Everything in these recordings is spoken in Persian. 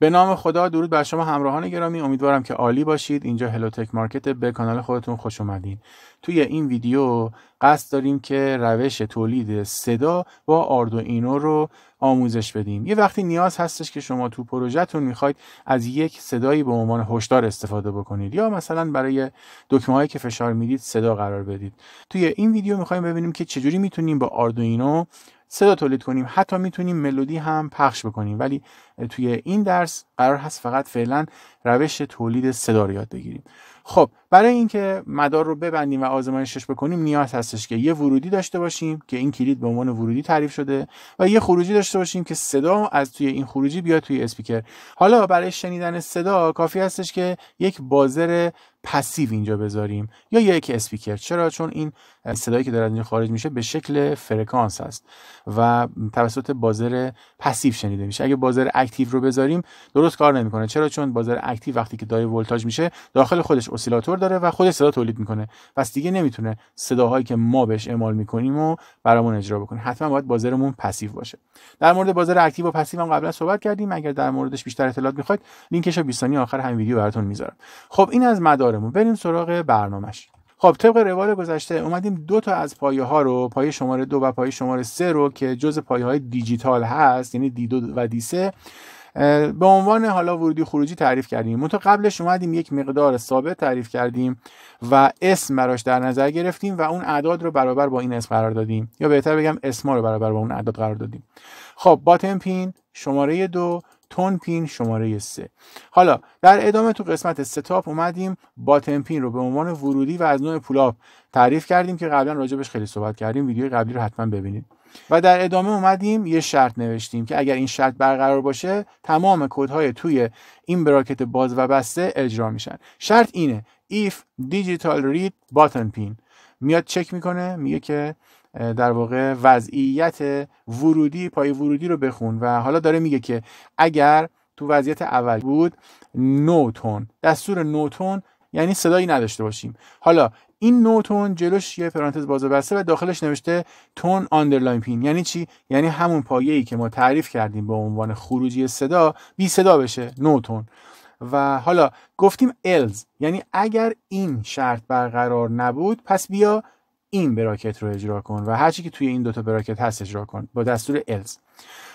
به نام خدا درود بر شما همراهان گرامی امیدوارم که عالی باشید اینجا هلوتک مارکت به کانال خودتون خوش اومدین توی این ویدیو قصد داریم که روش تولید صدا با آردوینو رو آموزش بدیم یه وقتی نیاز هستش که شما تو پروژهتون میخواید از یک صدایی به عنوان هشدار استفاده بکنید یا مثلا برای دکمه هایی که فشار میدید صدا قرار بدید توی این ویدیو میخوایم ببینیم که چجوری میتونیم با آردوینو صدا تولید کنیم حتی میتونیم ملودی هم پخش بکنیم ولی توی این درس قرار هست فقط فعلا روش تولید صدا رو یاد بگیریم خب برای اینکه مدار رو ببندیم و آزمایشش بکنیم نیاز هستش که یه ورودی داشته باشیم که این کلید به عنوان ورودی تعریف شده و یه خروجی داشته باشیم که صدا از توی این خروجی بیاد توی اسپیکر حالا برای شنیدن صدا کافی هستش که یک بازر پسیو اینجا بذاریم یا یک اسپیکر چرا چون این صدایی که داره اینجا خارج میشه به شکل فرکانس هست و توسط بازر پسیو شنیده میشه اگه بازر اکتیو رو بذاریم درست کار نمیکنه چرا چون بازر اکتیو وقتی که دای ولتاژ میشه داخل خودش وسیلاتور داره و خود صدا تولید میکنه پس دیگه نمیتونه صداهایی که ما بهش اعمال میکنیم و برامون اجرا بکنه حتما باید بازرمون پسیو باشه در مورد بازار اکتیو و پسیو هم قبلا صحبت کردیم اگر در موردش بیشتر اطلاعات میخواید لینکش رو بیستانی آخر همین ویدیو براتون میذارم خب این از مدارمون بریم سراغ برنامهش خب طبق روال گذشته اومدیم دو تا از پایه ها رو پایه شماره دو و پایه شماره سه رو که جز پایه های دیجیتال هست یعنی دی و دی به عنوان حالا ورودی خروجی تعریف کردیم منتها قبلش اومدیم یک مقدار ثابت تعریف کردیم و اسم براش در نظر گرفتیم و اون اعداد رو برابر با این اسم قرار دادیم یا بهتر بگم اسما رو برابر با اون اعداد قرار دادیم خب باتم پین شماره دو تون پین شماره سه حالا در ادامه تو قسمت ستاپ اومدیم باتن پین رو به عنوان ورودی و از نوع پولاپ تعریف کردیم که قبلا راجبش خیلی صحبت کردیم ویدیو قبلی رو حتما ببینید و در ادامه اومدیم یه شرط نوشتیم که اگر این شرط برقرار باشه تمام کدهای توی این براکت باز و بسته اجرا میشن شرط اینه if digital read button pin میاد چک میکنه میگه که در واقع وضعیت ورودی پای ورودی رو بخون و حالا داره میگه که اگر تو وضعیت اول بود نوتون دستور نوتون یعنی صدایی نداشته باشیم حالا این نوتون تون جلوش یه پرانتز باز و بسته و داخلش نوشته تون آندرلاین پین یعنی چی یعنی همون پایه ای که ما تعریف کردیم به عنوان خروجی صدا بی صدا بشه نوتون تون و حالا گفتیم الز یعنی اگر این شرط برقرار نبود پس بیا این براکت رو اجرا کن و هرچی که توی این دوتا براکت هست اجرا کن با دستور الز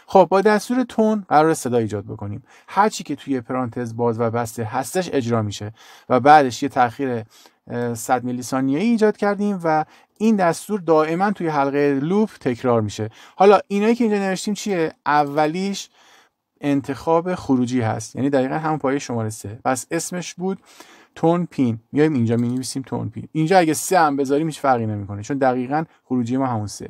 خب با دستور تون قرار صدا ایجاد بکنیم هرچی که توی پرانتز باز و بسته هستش اجرا میشه و بعدش یه تاخیر 100 میلی ای ایجاد کردیم و این دستور دائما توی حلقه لوپ تکرار میشه حالا اینایی که اینجا نوشتیم چیه اولیش انتخاب خروجی هست یعنی دقیقا همون پایه شماره سه پس اسمش بود تون پین میایم اینجا می نویسیم تون پین اینجا اگه سه هم بذاریم هیچ فرقی نمیکنه چون دقیقا خروجی ما همون سه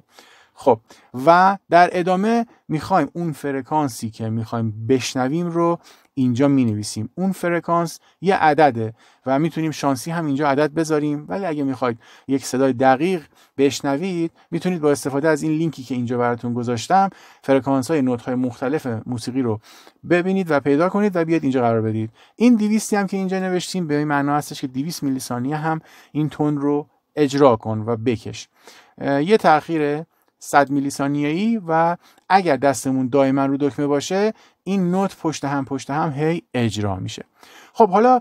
خب و در ادامه میخوایم اون فرکانسی که میخوایم بشنویم رو اینجا می نویسیم اون فرکانس یه عدده و میتونیم شانسی هم اینجا عدد بذاریم ولی اگه میخواید یک صدای دقیق بشنوید میتونید با استفاده از این لینکی که اینجا براتون گذاشتم فرکانس های نوت های مختلف موسیقی رو ببینید و پیدا کنید و بیاد اینجا قرار بدید این 200 هم که اینجا نوشتیم به این معنا هستش که 200 میلی ثانیه هم این تون رو اجرا کن و بکش یه تاخیره 100 میلی ثانیه‌ای و اگر دستمون دائما رو دکمه باشه این نوت پشت هم پشت هم هی اجرا میشه خب حالا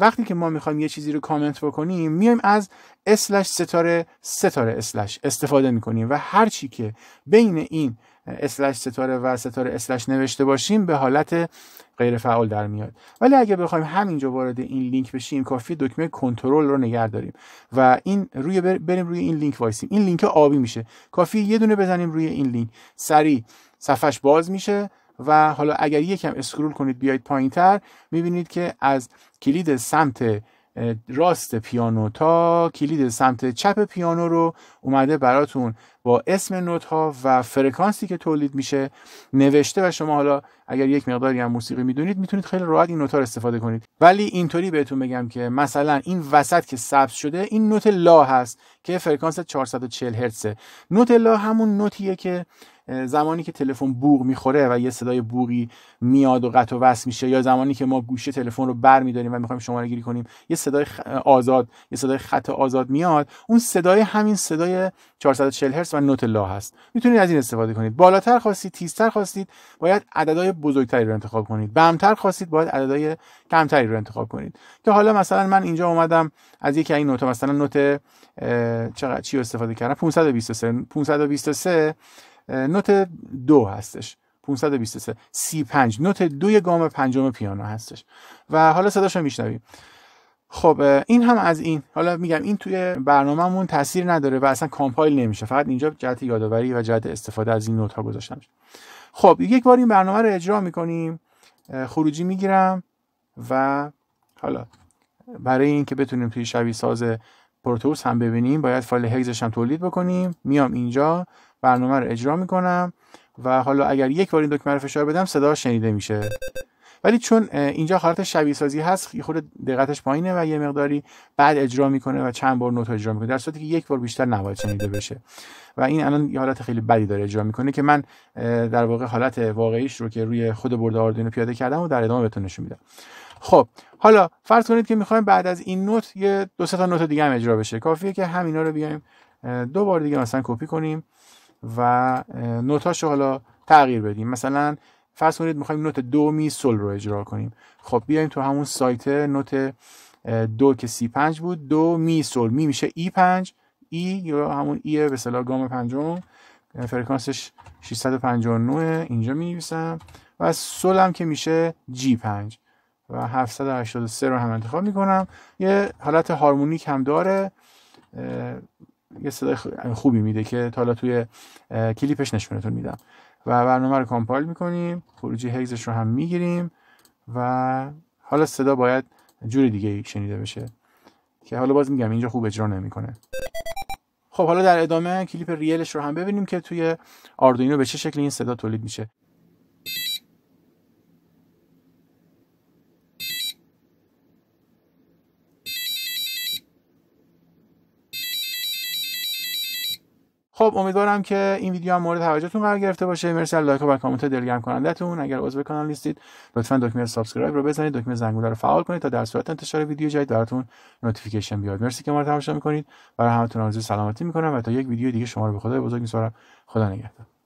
وقتی که ما میخوایم یه چیزی رو کامنت بکنیم میایم از اسلش ستاره ستاره اسلش استفاده میکنیم و هر چی که بین این اسلش ستاره و ستاره اسلش نوشته باشیم به حالت غیر فعال در میاد ولی اگه بخوایم همینجا وارد این لینک بشیم کافی دکمه کنترل رو نگه داریم و این روی بریم روی این لینک وایسیم این لینک آبی میشه کافی یه دونه بزنیم روی این لینک سریع صفحش باز میشه و حالا اگر یکم اسکرول کنید بیاید پایینتر میبینید که از کلید سمت راست پیانو تا کلید سمت چپ پیانو رو اومده براتون با اسم نوت ها و فرکانسی که تولید میشه نوشته و شما حالا اگر یک مقداری هم موسیقی میدونید میتونید خیلی راحت این نوت ها رو استفاده کنید ولی اینطوری بهتون بگم که مثلا این وسط که سبز شده این نوت لا هست که فرکانس 440 هرتزه نوت لا همون نوتیه که زمانی که تلفن بوغ میخوره و یه صدای بوغی میاد و قطع و وصل میشه یا زمانی که ما گوشه تلفن رو بر میداریم و میخوایم شماره گیری کنیم یه صدای آزاد یه صدای خط آزاد میاد اون صدای همین صدای 440 هرتز و نوت لا هست میتونید از این استفاده کنید بالاتر خواستید تیزتر خواستید باید عددهای بزرگتری رو انتخاب کنید بمتر خواستید باید عددهای کمتری رو انتخاب کنید که حالا مثلا من اینجا اومدم از یکی این نوت مثلا نوت چقدر چی استفاده کردم 523 523 نوت دو هستش 523 35 نوت دوی گام پنجم پیانو هستش و حالا صداش رو میشنویم خب این هم از این حالا میگم این توی برنامهمون تاثیر نداره و اصلا کامپایل نمیشه فقط اینجا جهت یادآوری و جهت استفاده از این نوت ها گذاشتم خب یک بار این برنامه رو اجرا میکنیم خروجی میگیرم و حالا برای اینکه بتونیم توی شبیه ساز پروتوس هم ببینیم باید فایل هگزش هم تولید بکنیم میام اینجا برنامه رو اجرا میکنم و حالا اگر یک بار این دکمه رو فشار بدم صدا شنیده میشه ولی چون اینجا حالت شبیه سازی هست یه خود دقتش پایینه و یه مقداری بعد اجرا میکنه و چند بار نوت اجرا میکنه در صورتی که یک بار بیشتر نباید شنیده بشه و این الان یه حالت خیلی بدی داره اجرا میکنه که من در واقع حالت واقعیش رو که روی خود برد آردوینو پیاده کردم و در ادامه بهتون نشون میدم خب حالا فرض کنید که میخوایم بعد از این نوت یه دو سه تا نوت دیگه هم اجرا بشه کافیه که همینا رو بیایم دو بار دیگه مثلا کپی کنیم و نوتاشو حالا تغییر بدیم مثلا فرض کنید میخوایم نوت دو می سل رو اجرا کنیم خب بیایم تو همون سایت نوت دو که سی پنج بود دو می سل می میشه ای پنج ای یا همون ایه به صلاح گام پنجم فرکانسش 659 اینجا می نویسم و سل هم که میشه جی پنج و 783 رو هم انتخاب میکنم یه حالت هارمونیک هم داره یه صدای خوبی میده که تا حالا توی کلیپش نشونتون میدم و برنامه رو کامپایل میکنیم خروجی هگزش رو هم میگیریم و حالا صدا باید جور دیگه شنیده بشه که حالا باز میگم اینجا خوب اجرا نمیکنه خب حالا در ادامه کلیپ ریلش رو هم ببینیم که توی آردوینو به چه شکلی این صدا تولید میشه خب امیدوارم که این ویدیو هم مورد توجهتون قرار گرفته باشه مرسی از لایک و کامنت دلگرم تون اگر عضو کانال نیستید لطفا دکمه سابسکرایب رو بزنید دکمه زنگوله رو فعال کنید تا در صورت انتشار ویدیو جدید براتون نوتیفیکیشن بیاد مرسی که ما رو تماشا میکنید برای همتون آرزوی سلامتی میکنم و تا یک ویدیو دیگه شما رو به خدا بزرگ میسپارم خدا نگهدار